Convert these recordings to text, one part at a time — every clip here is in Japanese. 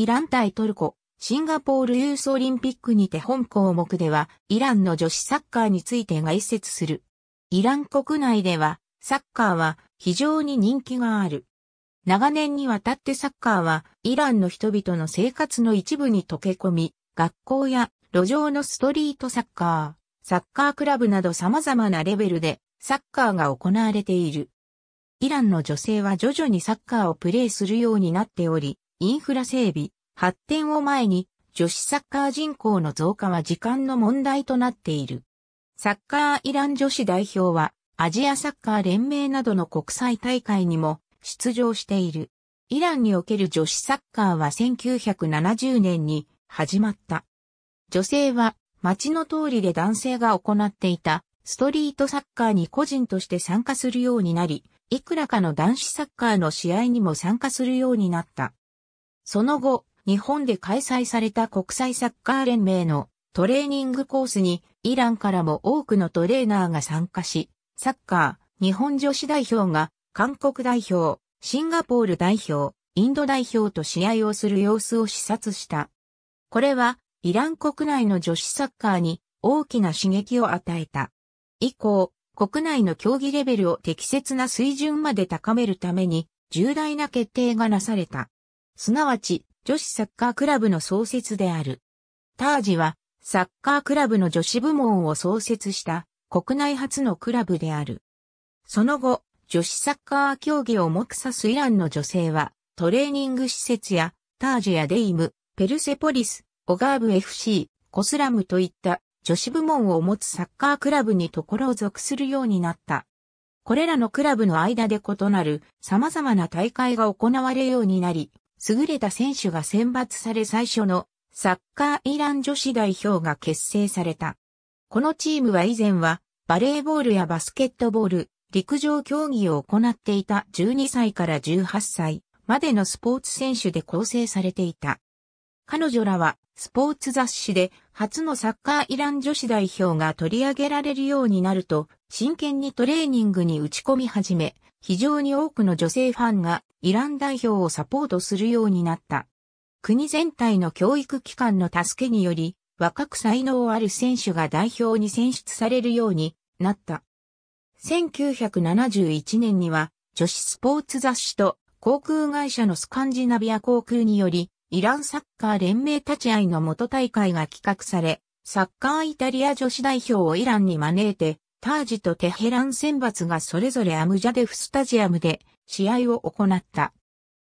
イラン対トルコ、シンガポールユースオリンピックにて本項目では、イランの女子サッカーについて概説する。イラン国内では、サッカーは非常に人気がある。長年にわたってサッカーは、イランの人々の生活の一部に溶け込み、学校や路上のストリートサッカー、サッカークラブなど様々なレベルで、サッカーが行われている。イランの女性は徐々にサッカーをプレーするようになっており、インフラ整備、発展を前に、女子サッカー人口の増加は時間の問題となっている。サッカーイラン女子代表は、アジアサッカー連盟などの国際大会にも出場している。イランにおける女子サッカーは1970年に始まった。女性は街の通りで男性が行っていたストリートサッカーに個人として参加するようになり、いくらかの男子サッカーの試合にも参加するようになった。その後、日本で開催された国際サッカー連盟のトレーニングコースにイランからも多くのトレーナーが参加し、サッカー、日本女子代表が韓国代表、シンガポール代表、インド代表と試合をする様子を視察した。これはイラン国内の女子サッカーに大きな刺激を与えた。以降、国内の競技レベルを適切な水準まで高めるために重大な決定がなされた。すなわち女子サッカークラブの創設である。タージはサッカークラブの女子部門を創設した国内初のクラブである。その後、女子サッカー競技を目指すイランの女性はトレーニング施設やタージやデイム、ペルセポリス、オガーブ FC、コスラムといった女子部門を持つサッカークラブにところを属するようになった。これらのクラブの間で異なる様々な大会が行われようになり、優れた選手が選抜され最初のサッカーイラン女子代表が結成された。このチームは以前はバレーボールやバスケットボール、陸上競技を行っていた12歳から18歳までのスポーツ選手で構成されていた。彼女らはスポーツ雑誌で初のサッカーイラン女子代表が取り上げられるようになると真剣にトレーニングに打ち込み始め非常に多くの女性ファンがイラン代表をサポートするようになった。国全体の教育機関の助けにより、若く才能ある選手が代表に選出されるようになった。1971年には、女子スポーツ雑誌と航空会社のスカンジナビア航空により、イランサッカー連盟立ち会いの元大会が企画され、サッカーイタリア女子代表をイランに招いて、タージとテヘラン選抜がそれぞれアムジャデフスタジアムで試合を行った。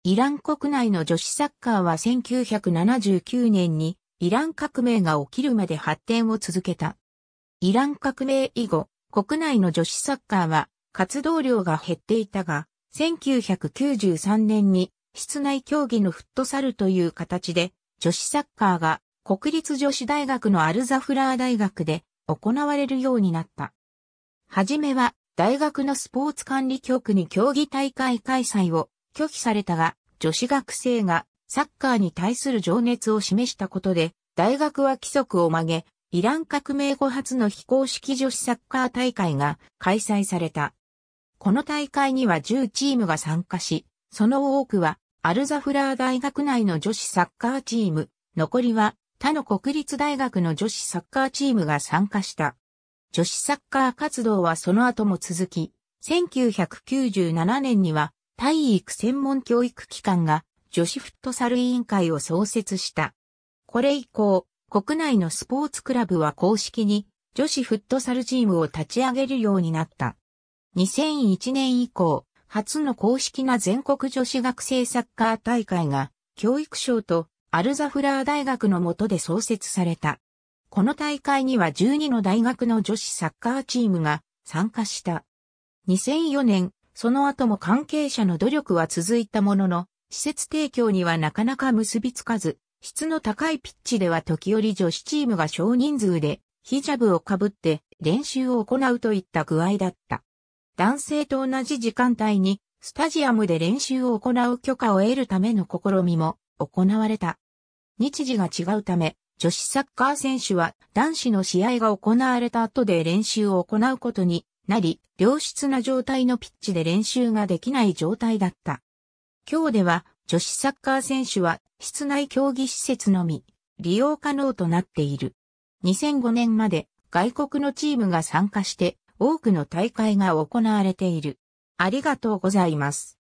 イラン国内の女子サッカーは1979年にイラン革命が起きるまで発展を続けた。イラン革命以後、国内の女子サッカーは活動量が減っていたが、1993年に室内競技のフットサルという形で女子サッカーが国立女子大学のアルザフラー大学で行われるようになった。はじめは大学のスポーツ管理局に競技大会開催を拒否されたが、女子学生がサッカーに対する情熱を示したことで、大学は規則を曲げ、イラン革命後初の非公式女子サッカー大会が開催された。この大会には10チームが参加し、その多くはアルザフラー大学内の女子サッカーチーム、残りは他の国立大学の女子サッカーチームが参加した。女子サッカー活動はその後も続き、1997年には体育専門教育機関が女子フットサル委員会を創設した。これ以降、国内のスポーツクラブは公式に女子フットサルチームを立ち上げるようになった。2001年以降、初の公式な全国女子学生サッカー大会が教育省とアルザフラー大学の下で創設された。この大会には12の大学の女子サッカーチームが参加した。2004年、その後も関係者の努力は続いたものの、施設提供にはなかなか結びつかず、質の高いピッチでは時折女子チームが少人数でヒジャブをかぶって練習を行うといった具合だった。男性と同じ時間帯にスタジアムで練習を行う許可を得るための試みも行われた。日時が違うため、女子サッカー選手は男子の試合が行われた後で練習を行うことになり、良質な状態のピッチで練習ができない状態だった。今日では女子サッカー選手は室内競技施設のみ利用可能となっている。2005年まで外国のチームが参加して多くの大会が行われている。ありがとうございます。